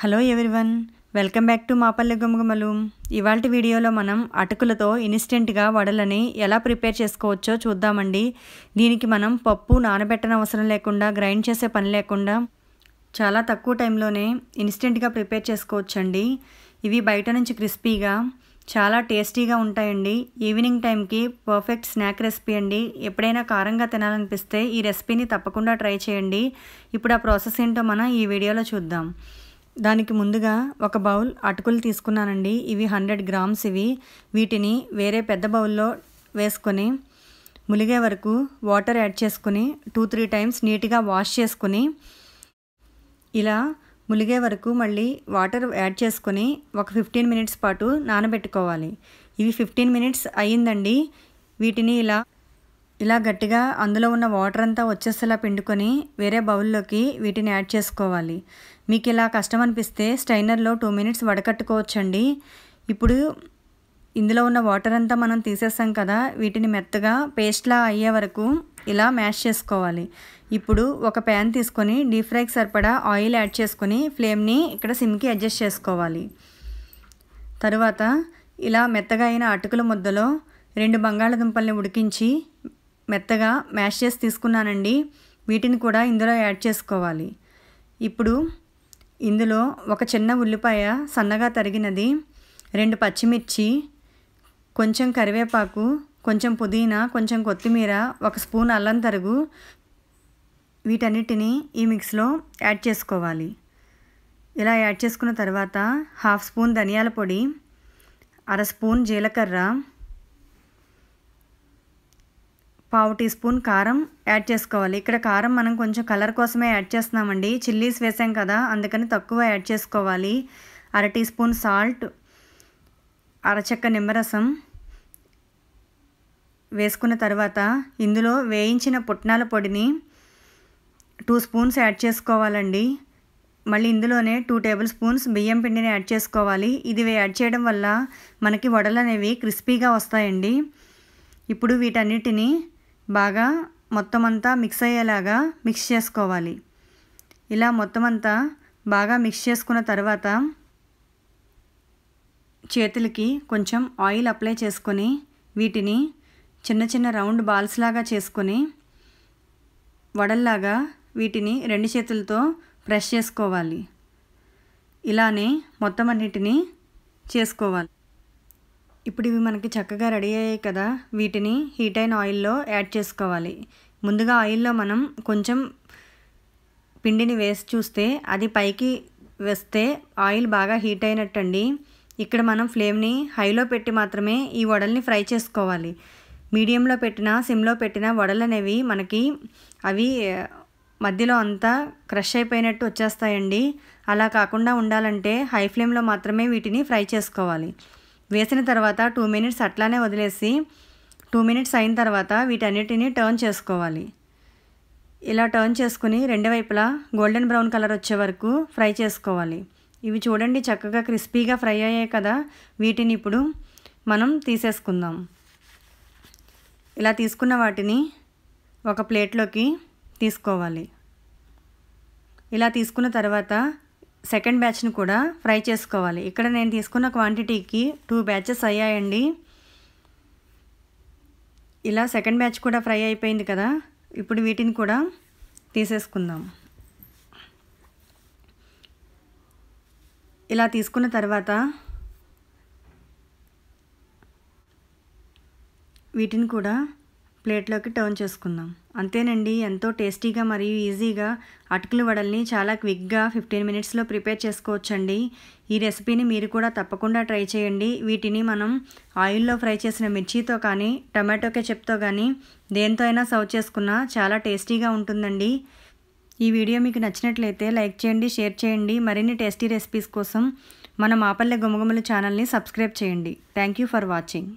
hello everyone welcome back to Maapalle Gumagumalu ఇవాళ వీడియోలో మనం అటుకులతో ఇన్స్టెంట్గా వడలని ఎలా ప్రిపేర్ చేసుకోవచ్చో చూద్దామండి దీనికి మనం పప్పు నానబెట్టన అవసరం లేకుండా గ్రైండ్ చేసే పని లేకుండా చాలా తక్కువ టైంలోనే ఇన్స్టెంట్గా ప్రిపేర్ చేసుకోవచ్చండి ఇవి బయట నుంచి క్రిస్పీగా చాలా టేస్టీగా ఉంటాయండి ఈవినింగ్ టైంకి పర్ఫెక్ట్ స్నాక్ రెసిపీ అండి ఎప్పుడైనా కారంగా తినాలనిపిస్తే ఈ రెసిపీని తప్పకుండా ట్రై చేయండి ఇప్పుడు ఆ ప్రాసెస్ ఏంటో మనం ఈ వీడియోలో చూద్దాం దానికి ముందుగా ఒక బౌల్ అటుకులు తీసుకున్నానండి ఇవి హండ్రెడ్ గ్రామ్స్ ఇవి వీటిని వేరే పెద్ద బౌల్లో వేసుకొని ములిగే వరకు వాటర్ యాడ్ చేసుకుని టూ త్రీ టైమ్స్ నీట్గా వాష్ చేసుకుని ఇలా ములిగే వరకు మళ్ళీ వాటర్ యాడ్ చేసుకొని ఒక ఫిఫ్టీన్ మినిట్స్ పాటు నానబెట్టుకోవాలి ఇవి ఫిఫ్టీన్ మినిట్స్ అయ్యిందండి వీటిని ఇలా ఇలా గట్టిగా అందులో ఉన్న వాటర్ అంతా వచ్చేసేలా పిండుకొని వేరే బౌల్లోకి వీటిని యాడ్ చేసుకోవాలి మీకు ఇలా కష్టం అనిపిస్తే స్ట్రైనర్లో టూ మినిట్స్ వడకట్టుకోవచ్చండి ఇప్పుడు ఇందులో ఉన్న వాటర్ అంతా మనం తీసేస్తాం కదా వీటిని మెత్తగా పేస్ట్లా అయ్యే వరకు ఇలా మ్యాష్ చేసుకోవాలి ఇప్పుడు ఒక ప్యాన్ తీసుకొని డీప్ ఫ్రైకి సరిపడా ఆయిల్ యాడ్ చేసుకొని ఫ్లేమ్ని ఇక్కడ సిమ్కి అడ్జస్ట్ చేసుకోవాలి తరువాత ఇలా మెత్తగా అయిన అటుకుల ముద్దలో రెండు బంగాళదుంపల్ని ఉడికించి మెత్తగా మ్యాష్ చేసి తీసుకున్నానండి వీటిని కూడా ఇందులో యాడ్ చేసుకోవాలి ఇప్పుడు ఇందులో ఒక చిన్న ఉల్లిపాయ సన్నగా తరిగినది రెండు పచ్చిమిర్చి కొంచెం కరివేపాకు కొంచెం పుదీనా కొంచెం కొత్తిమీర ఒక స్పూన్ అల్లం తరుగు వీటన్నిటిని ఈ మిక్స్లో యాడ్ చేసుకోవాలి ఇలా యాడ్ చేసుకున్న తర్వాత హాఫ్ స్పూన్ ధనియాల పొడి అర స్పూన్ జీలకర్ర పావు టీ స్పూన్ కారం యాడ్ చేసుకోవాలి ఇక్కడ కారం మనం కొంచెం కలర్ కోసమే యాడ్ చేస్తున్నామండి చిల్లీస్ వేసాం కదా అందుకని తక్కువ యాడ్ చేసుకోవాలి అర టీ స్పూన్ సాల్ట్ అరచెక్క నిమ్మరసం వేసుకున్న తర్వాత ఇందులో వేయించిన పుట్నాల పొడిని టూ స్పూన్స్ యాడ్ చేసుకోవాలండి మళ్ళీ ఇందులోనే టూ టేబుల్ స్పూన్స్ బియ్యం పిండిని యాడ్ చేసుకోవాలి ఇది యాడ్ చేయడం వల్ల మనకి వడలు అనేవి క్రిస్పీగా వస్తాయండి ఇప్పుడు వీటన్నిటిని బాగా మొత్తం అంతా మిక్స్ అయ్యేలాగా మిక్స్ చేసుకోవాలి ఇలా మొత్తం అంతా బాగా మిక్స్ చేసుకున్న తర్వాత చేతులకి కొంచెం ఆయిల్ అప్లై చేసుకొని వీటిని చిన్న చిన్న రౌండ్ బాల్స్ లాగా చేసుకొని వడల్లాగా వీటిని రెండు చేతులతో ప్రెస్ చేసుకోవాలి ఇలానే మొత్తం అన్నిటినీ చేసుకోవాలి ఇప్పుడు ఇవి మనకి చక్కగా రెడీ అయ్యాయి కదా వీటిని హీట్ అయిన ఆయిల్లో యాడ్ చేసుకోవాలి ముందుగా ఆయిల్లో మనం కొంచెం పిండిని వేసి చూస్తే అది పైకి వేస్తే ఆయిల్ బాగా హీట్ అయినట్టు అండి ఇక్కడ మనం ఫ్లేమ్ని హైలో పెట్టి మాత్రమే ఈ వడల్ని ఫ్రై చేసుకోవాలి మీడియంలో పెట్టిన సిమ్లో పెట్టిన వడలు అనేవి మనకి అవి మధ్యలో అంతా క్రష్ అయిపోయినట్టు వచ్చేస్తాయండి అలా కాకుండా ఉండాలంటే హై ఫ్లేమ్లో మాత్రమే వీటిని ఫ్రై చేసుకోవాలి వేసిన తర్వాత టూ మినిట్స్ అట్లానే వదిలేసి టూ మినిట్స్ అయిన తర్వాత వీటన్నిటిని టర్న్ చేసుకోవాలి ఇలా టర్న్ చేసుకుని రెండు వైపులా గోల్డెన్ బ్రౌన్ కలర్ వచ్చే వరకు ఫ్రై చేసుకోవాలి ఇవి చూడండి చక్కగా క్రిస్పీగా ఫ్రై అయ్యాయి కదా వీటిని ఇప్పుడు మనం తీసేసుకుందాం ఇలా తీసుకున్న వాటిని ఒక ప్లేట్లోకి తీసుకోవాలి ఇలా తీసుకున్న తర్వాత సెకండ్ బ్యాచ్ను కూడా ఫ్రై చేసుకోవాలి ఇక్కడ నేను తీసుకున్న క్వాంటిటీకి టూ బ్యాచెస్ అయ్యాయండి ఇలా సెకండ్ బ్యాచ్ కూడా ఫ్రై అయిపోయింది కదా ఇప్పుడు వీటిని కూడా తీసేసుకుందాం ఇలా తీసుకున్న తర్వాత వీటిని కూడా ప్లేట్లోకి టర్న్ చేసుకుందాం అంతేనండి ఎంతో టేస్టీగా మరియు ఈజీగా అటుకులు వడల్ని చాలా క్విక్గా ఫిఫ్టీన్ మినిట్స్లో ప్రిపేర్ చేసుకోవచ్చండి ఈ రెసిపీని మీరు కూడా తప్పకుండా ట్రై చేయండి వీటిని మనం ఆయిల్లో ఫ్రై చేసిన మిర్చితో కానీ టమాటో కెచప్తో కానీ దేంతో అయినా సర్వ్ చేసుకున్నా చాలా టేస్టీగా ఉంటుందండి ఈ వీడియో మీకు నచ్చినట్లయితే లైక్ చేయండి షేర్ చేయండి మరిన్ని టేస్టీ రెసిపీస్ కోసం మన మాపల్లె గుమగుమల ఛానల్ని సబ్స్క్రైబ్ చేయండి థ్యాంక్ ఫర్ వాచింగ్